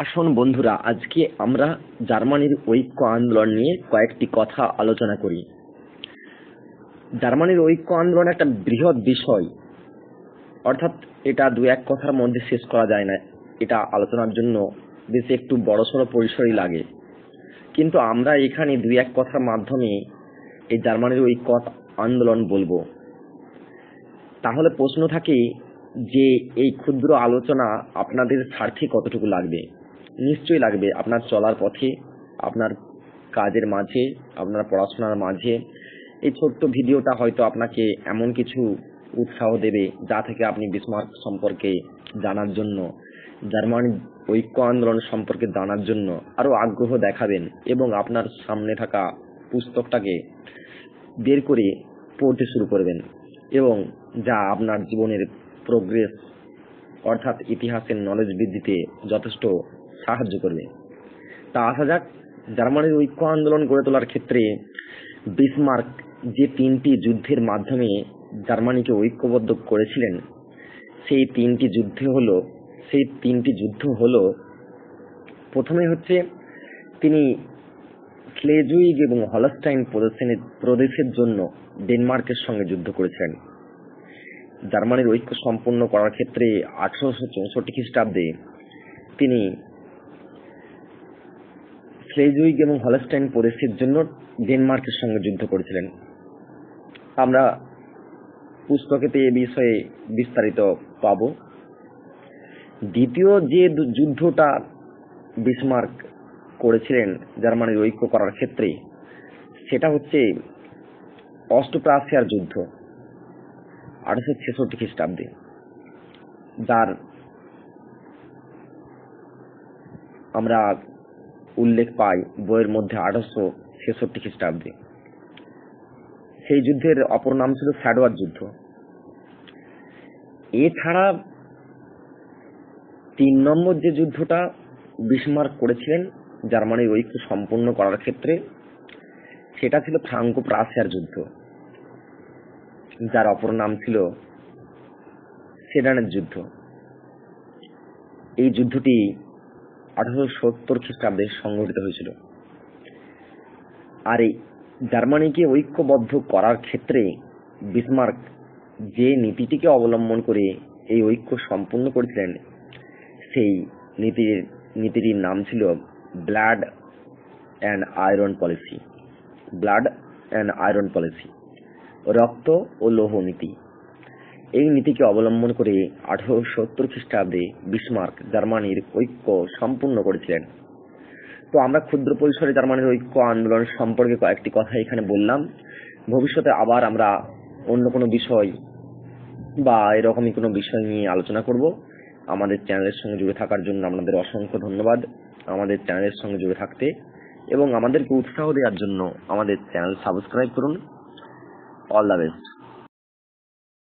আসুন বন্ধুরা আজকে আমরা জার্মানির ঐক্য আন্দোলন নিয়ে কয়েকটি কথা আলোচনা করি জার্মানির ঐক্য আন্দোলন একটা বৃহৎ বিষয় অর্থাৎ এটা দু এক কথার মধ্যে শেষ করা যায় না এটা আলোচনার জন্য বেশ একটু বড়সড় পরিসরই লাগে কিন্তু আমরা এখানে দু এক কথার মাধ্যমে এই জার্মানির ঐক্য আন্দোলন বলবো তাহলে প্রশ্ন থাকে যে এই ক্ষুদ্র আলোচনা আপনাদের স্বার্থে কতটুকু লাগবে নিশ্চয়ই লাগবে আপনার চলার পথে আপনার কাজের মাঝে আপনার পড়াশোনার মাঝে এই ছোট্ট ভিডিওটা হয়তো আপনাকে এমন কিছু উৎসাহ দেবে যা থেকে আপনি বিসমার্ক সম্পর্কে জানার জন্য জার্মানির ঐক্য আন্দোলন সম্পর্কে জানার জন্য আরও আগ্রহ দেখাবেন এবং আপনার সামনে থাকা পুস্তকটাকে বের করে পড়তে শুরু করবেন এবং যা আপনার জীবনের প্রোগ্রেস অর্থাৎ ইতিহাসের নলেজ বৃদ্ধিতে যথেষ্ট সাহায্য করবে তা আসা যাক জার্মানির ঐক্য আন্দোলন গড়ে তোলার ক্ষেত্রে বিসমার্ক যে তিনটি যুদ্ধের মাধ্যমে জার্মানিকে ঐক্যবদ্ধ করেছিলেন সেই তিনটি যুদ্ধ হলো সেই তিনটি যুদ্ধ হলো প্রথমে হচ্ছে তিনি স্লেজুইগ এবং হলস্টাইন প্রদেশের প্রদেশের জন্য ডেনমার্কের সঙ্গে যুদ্ধ করেছিলেন জার্মানির ঐক্য সম্পন্ন করার ক্ষেত্রে আঠারোশো চৌষট্টি খ্রিস্টাব্দে তিনি স্লেজউইগ এবং হলস্টাইন পরিস্থিতির জন্য ডেনমার্কের সঙ্গে যুদ্ধ করেছিলেন আমরা পুস্তকেতে এ বিষয়ে বিস্তারিত পাব দ্বিতীয় যে যুদ্ধটা বিসমার্ক করেছিলেন জার্মানির ঐক্য করার ক্ষেত্রে সেটা হচ্ছে অস্ট্রোপ্রাসিয়ার যুদ্ধ আঠারোশো ছেষট্টি খ্রিস্টাব্দে যার আমরা উল্লেখ পাই বইয়ের মধ্যে আঠারোশো ছেষট্টি খ্রিস্টাব্দে সেই যুদ্ধের অপর নাম ছিল স্যাডোয়ার যুদ্ধ এছাড়া তিন নম্বর যে যুদ্ধটা বিসমার্ক করেছিলেন জার্মানির ঐক্য সম্পন্ন করার ক্ষেত্রে সেটা ছিল ফ্রাঙ্কো প্রাসিয়ার যুদ্ধ যার অপর নাম ছিল সেডানের যুদ্ধ এই যুদ্ধটি আঠারোশো সত্তর খ্রিস্টাব্দে সংঘটিত হয়েছিল আর এই জার্মানিকে ঐক্যবদ্ধ করার ক্ষেত্রে বিসমার্ক যে নীতিটিকে অবলম্বন করে এই ঐক্য সম্পূর্ণ করেছিলেন সেই নীতির নীতিটির নাম ছিল blood and iron policy blood and iron policy রক্ত ও লৌহ নীতি এই নীতিকে অবলম্বন করে আঠারোশো সত্তর খ্রিস্টাব্দে বিসমার্ক জার্মানির ঐক্য সম্পূর্ণ করেছিলেন তো আমরা ক্ষুদ্র পরিসরে জার্মানির ঐক্য আন্দোলন সম্পর্কে কয়েকটি কথা এখানে বললাম ভবিষ্যতে আবার আমরা অন্য কোনো বিষয় বা এরকমই কোনো বিষয় নিয়ে আলোচনা করব আমাদের চ্যানেলের সঙ্গে জুড়ে থাকার জন্য আপনাদের অসংখ্য ধন্যবাদ আমাদের চ্যানেলের সঙ্গে জুড়ে থাকতে এবং আমাদেরকে উৎসাহ দেওয়ার জন্য আমাদের চ্যানেল সাবস্ক্রাইব করুন অল দ্য বেস্ট